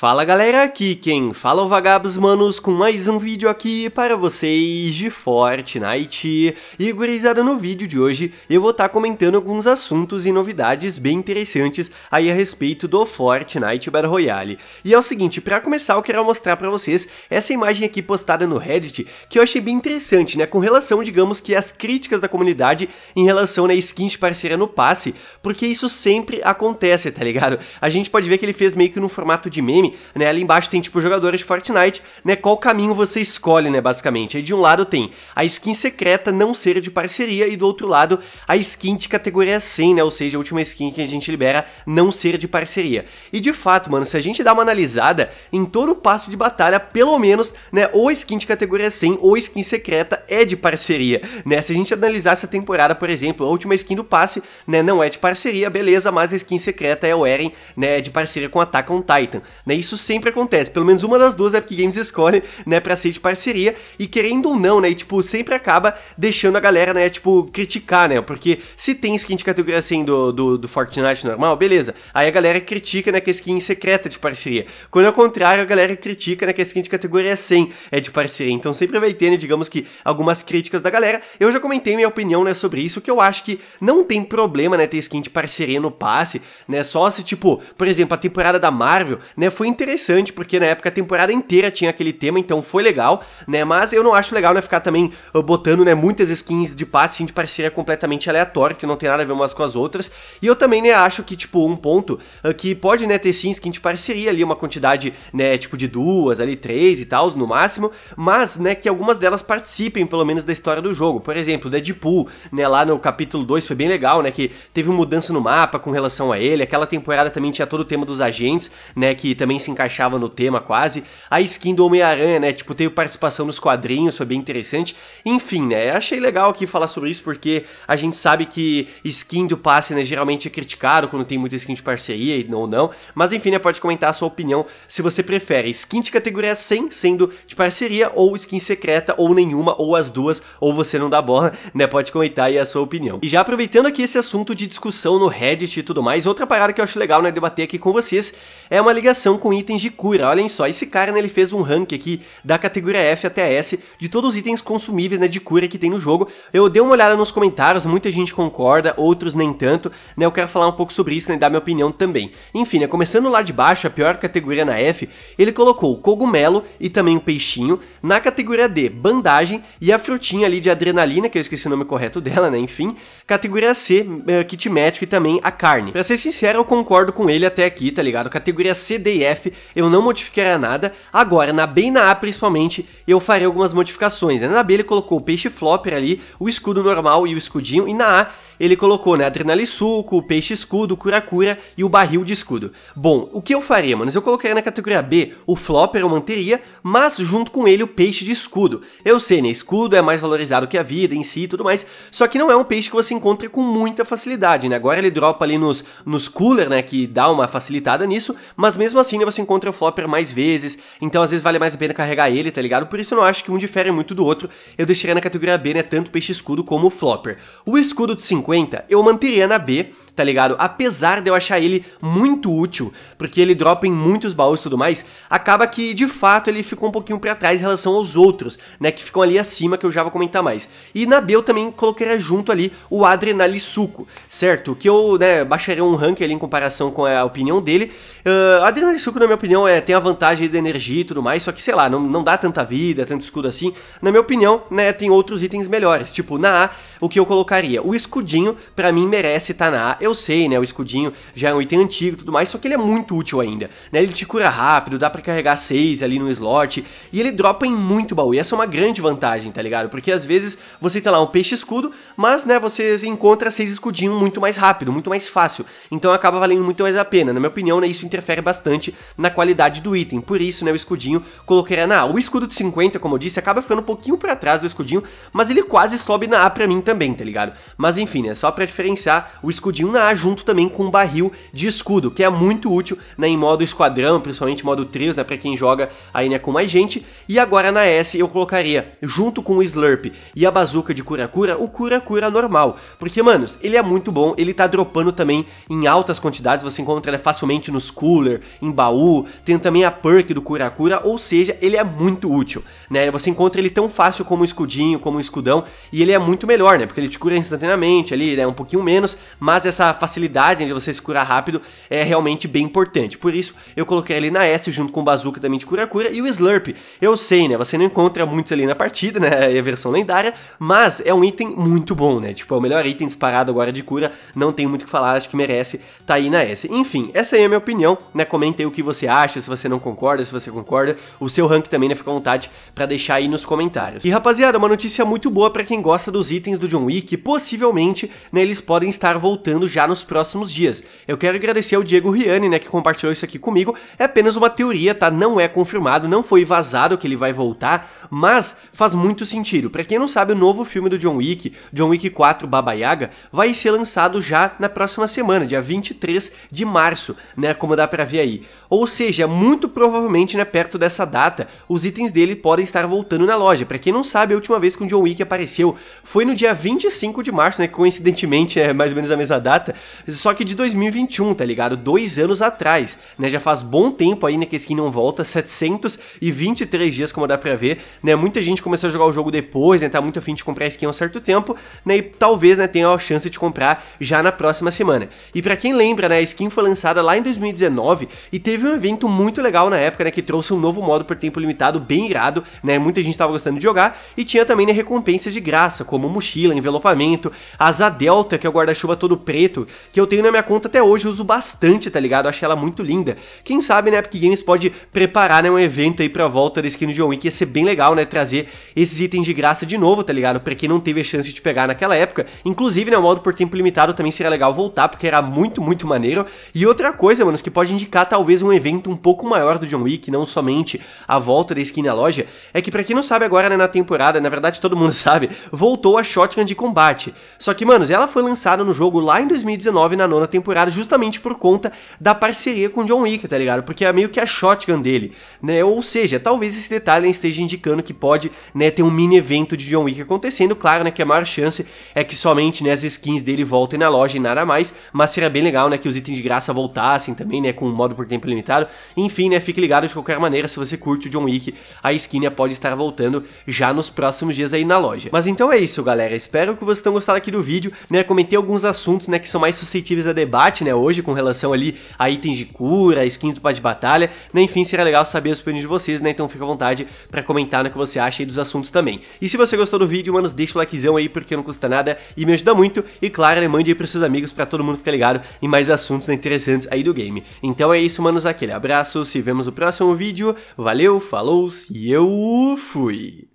Fala galera, aqui quem fala é o Vagabos Manos com mais um vídeo aqui para vocês de Fortnite. E gurizada, no vídeo de hoje eu vou estar tá comentando alguns assuntos e novidades bem interessantes aí a respeito do Fortnite Battle Royale. E é o seguinte, para começar eu quero mostrar para vocês essa imagem aqui postada no Reddit que eu achei bem interessante, né, com relação, digamos que, às críticas da comunidade em relação na né, skin de parceira no passe, porque isso sempre acontece, tá ligado? A gente pode ver que ele fez meio que no formato de meme, né? Ali embaixo tem tipo jogadores de Fortnite, né? Qual caminho você escolhe, né, basicamente? Aí de um lado tem a skin secreta não ser de parceria e do outro lado a skin de categoria 100, né? Ou seja, a última skin que a gente libera não ser de parceria. E de fato, mano, se a gente dá uma analisada em todo o passo de batalha, pelo menos, né, ou skin de categoria 100 ou skin secreta é de parceria, né? Se a gente analisar essa temporada, por exemplo, a última skin do passe, né, não é de parceria, beleza, mas a skin secreta é o Eren, né, de parceria com Attack on Titan, né? Isso sempre acontece. Pelo menos uma das duas Epic Games escolhe, né, pra ser de parceria. E querendo ou não, né, e, tipo, sempre acaba deixando a galera, né, tipo, criticar, né? Porque se tem skin de categoria assim do, do, do Fortnite normal, beleza. Aí a galera critica, né, que é skin secreta é de parceria. Quando é o contrário, a galera critica, né, que a skin de categoria 100 é de parceria. Então sempre vai ter, né, digamos que, algumas críticas da galera. Eu já comentei minha opinião, né, sobre isso, que eu acho que não tem problema, né, ter skin de parceria no passe, né? Só se, tipo, por exemplo, a temporada da Marvel, né, foi interessante, porque na época a temporada inteira tinha aquele tema, então foi legal, né? Mas eu não acho legal, né, ficar também uh, botando, né, muitas skins de passe assim, de parceria completamente aleatório que não tem nada a ver umas com as outras. E eu também, né, acho que, tipo, um ponto uh, que pode, né, ter sim skin de parceria ali, uma quantidade, né, tipo de duas, ali, três e tal, no máximo, mas, né, que algumas delas participem, pelo menos, da história do jogo. Por exemplo, Deadpool, né, lá no capítulo 2 foi bem legal, né, que teve uma mudança no mapa com relação a ele, aquela temporada também tinha todo o tema dos agentes, né, que também se encaixava no tema quase. A skin do Homem-Aranha, né? Tipo, teve participação nos quadrinhos, foi bem interessante. Enfim, né? Achei legal aqui falar sobre isso porque a gente sabe que skin do passe, né? Geralmente é criticado quando tem muita skin de parceria ou não. Mas enfim, né? Pode comentar a sua opinião se você prefere skin de categoria 100, sendo de parceria, ou skin secreta, ou nenhuma, ou as duas, ou você não dá bola, né? Pode comentar aí a sua opinião. E já aproveitando aqui esse assunto de discussão no Reddit e tudo mais, outra parada que eu acho legal, né? Debater aqui com vocês é uma ligação com itens de cura. Olhem só, esse cara né, ele fez um rank aqui da categoria F até S de todos os itens consumíveis né, de cura que tem no jogo. Eu dei uma olhada nos comentários, muita gente concorda, outros nem tanto. Né, eu quero falar um pouco sobre isso né, e dar minha opinião também. Enfim, né, começando lá de baixo, a pior categoria na F, ele colocou o cogumelo e também o peixinho. Na categoria D, bandagem e a frutinha ali de adrenalina, que eu esqueci o nome correto dela, né? Enfim. Categoria C, eh, kit médico e também a carne. Pra ser sincero, eu concordo com ele até aqui, tá ligado? Categoria C, D e PDF, eu não modificaria nada. Agora, na B e na A principalmente, eu farei algumas modificações. Né? Na B ele colocou o peixe flopper ali, o escudo normal e o escudinho, e na A ele colocou, né, adrenalisuco, peixe escudo, cura-cura e o barril de escudo. Bom, o que eu faria, manos? Eu colocaria na categoria B o flopper, eu manteria, mas junto com ele o peixe de escudo. Eu sei, né, escudo é mais valorizado que a vida em si e tudo mais, só que não é um peixe que você encontra com muita facilidade, né? Agora ele dropa ali nos, nos cooler, né, que dá uma facilitada nisso, mas mesmo assim, né, você encontra o flopper mais vezes, então às vezes vale mais a pena carregar ele, tá ligado? Por isso eu não acho que um difere muito do outro, eu deixaria na categoria B, né, tanto peixe escudo como o flopper. O escudo de 50 50, eu manteria na B, tá ligado? Apesar de eu achar ele muito útil, porque ele dropa em muitos baús e tudo mais, acaba que de fato ele ficou um pouquinho para trás em relação aos outros, né? Que ficam ali acima, que eu já vou comentar mais. E na B eu também colocaria junto ali o Adrenalisuco, certo? Que eu, né, baixaria um rank ali em comparação com a opinião dele. Uh, ah, Adrenalisuco, na minha opinião, é, tem a vantagem de energia e tudo mais, só que sei lá, não, não dá tanta vida, tanto escudo assim. Na minha opinião, né, tem outros itens melhores. Tipo, na A, o que eu colocaria? O escudinho escudinho, para mim, merece estar tá na A. Eu sei, né? O escudinho já é um item antigo e tudo mais, só que ele é muito útil ainda. Né? Ele te cura rápido, dá para carregar 6 ali no slot, e ele dropa em muito baú. E essa é uma grande vantagem, tá ligado? Porque às vezes você tem lá um peixe escudo, mas né, você encontra 6 escudinho muito mais rápido, muito mais fácil. Então acaba valendo muito mais a pena. Na minha opinião, né, isso interfere bastante na qualidade do item. Por isso, né, o escudinho colocaria na A. O escudo de 50, como eu disse, acaba ficando um pouquinho para trás do escudinho, mas ele quase sobe na A pra mim também, tá ligado? Mas enfim, enfim, né? Só para diferenciar, o escudinho na A junto também com um barril de escudo, que é muito útil né, em modo esquadrão, principalmente modo 3, né? Pra quem joga aí né, com mais gente. E agora na S eu colocaria, junto com o Slurp e a bazuca de cura-cura, o cura-cura normal. Porque, manos, ele é muito bom, ele tá dropando também em altas quantidades, você encontra ele né, facilmente nos cooler, em baú, tem também a perk do cura-cura, ou seja, ele é muito útil, né? Você encontra ele tão fácil como o escudinho, como o escudão, e ele é muito melhor, né? Porque ele te cura instantaneamente, 20 ali, né, um pouquinho menos, mas essa facilidade de você se curar rápido é realmente bem importante. Por isso, eu coloquei ali na S junto com o Bazooka também de cura-cura e o Slurp. Eu sei, né, você não encontra muitos ali na partida, né, é a versão lendária, mas é um item muito bom, né, tipo, é o melhor item disparado agora de cura, não tem muito o que falar, acho que merece tá aí na S. Enfim, essa aí é a minha opinião, né, comenta aí o que você acha, se você não concorda, se você concorda, o seu rank também, né, fica à vontade para deixar aí nos comentários. E rapaziada, uma notícia muito boa para quem gosta dos itens do John Wick, possivelmente né, eles podem estar voltando já nos próximos dias. Eu quero agradecer ao Diego Riani, né, que compartilhou isso aqui comigo. É apenas uma teoria, tá? Não é confirmado, não foi vazado que ele vai voltar, mas faz muito sentido. Para quem não sabe, o novo filme do John Wick, John Wick 4 Baba Yaga, vai ser lançado já na próxima semana, dia 23 de março, né, como dá para ver aí. Ou seja, muito provavelmente, né, perto dessa data, os itens dele podem estar voltando na loja. Para quem não sabe, a última vez que o John Wick apareceu foi no dia 25 de março, né, com coincidentemente é mais ou menos a mesma data, só que de 2021, tá ligado? Dois anos atrás, né? Já faz bom tempo aí, né, que a skin não volta, 723 dias, como dá pra ver, né? Muita gente começou a jogar o jogo depois, né? Tá muito afim de comprar a skin há um certo tempo, né? E talvez, né, tenha a chance de comprar já na próxima semana. E para quem lembra, né, a skin foi lançada lá em 2019 e teve um evento muito legal na época, né, que trouxe um novo modo por tempo limitado bem irado, né? Muita gente tava gostando de jogar e tinha também né, recompensa de graça, como mochila, envelopamento, as Asa Delta, que é o guarda-chuva todo preto, que eu tenho na minha conta até hoje, uso bastante, tá ligado? achei ela muito linda. Quem sabe, né, Epic Games pode preparar, né, um evento aí pra volta da skin do John Wick, ia ser bem legal, né, trazer esses itens de graça de novo, tá ligado? Pra quem não teve a chance de pegar naquela época. Inclusive, né, o modo por tempo limitado também seria legal voltar, porque era muito, muito maneiro. E outra coisa, mano que pode indicar talvez um evento um pouco maior do John Wick, não somente a volta da skin na loja, é que pra quem não sabe agora, né, na temporada, na verdade todo mundo sabe, voltou a shotgun de combate. Só que, ela foi lançada no jogo lá em 2019, na nona temporada, justamente por conta da parceria com John Wick, tá ligado? Porque é meio que a shotgun dele, né? Ou seja, talvez esse detalhe esteja indicando que pode, né, ter um mini evento de John Wick acontecendo. Claro, né, que a maior chance é que somente, né, as skins dele voltem na loja e nada mais, mas seria bem legal, né, que os itens de graça voltassem também, né, com um modo por tempo limitado. Enfim, né, fique ligado de qualquer maneira, se você curte o John Wick, a skin né, pode estar voltando já nos próximos dias aí na loja. Mas então é isso, galera. Espero que vocês tenham gostado aqui do vídeo vídeo, né, comentei alguns assuntos, né, que são mais suscetíveis a debate, né, hoje com relação ali a itens de cura, skins do pá de batalha, né, enfim, seria legal saber as opiniões de vocês, né, então fica à vontade para comentar o que você acha aí dos assuntos também. E se você gostou do vídeo, mano, deixa o likezão aí porque não custa nada e me ajuda muito e claro, né, mande aí pros seus amigos para todo mundo ficar ligado em mais assuntos né, interessantes aí do game. Então é isso, manos, aquele abraço, se vemos no próximo vídeo, valeu, falou e eu fui!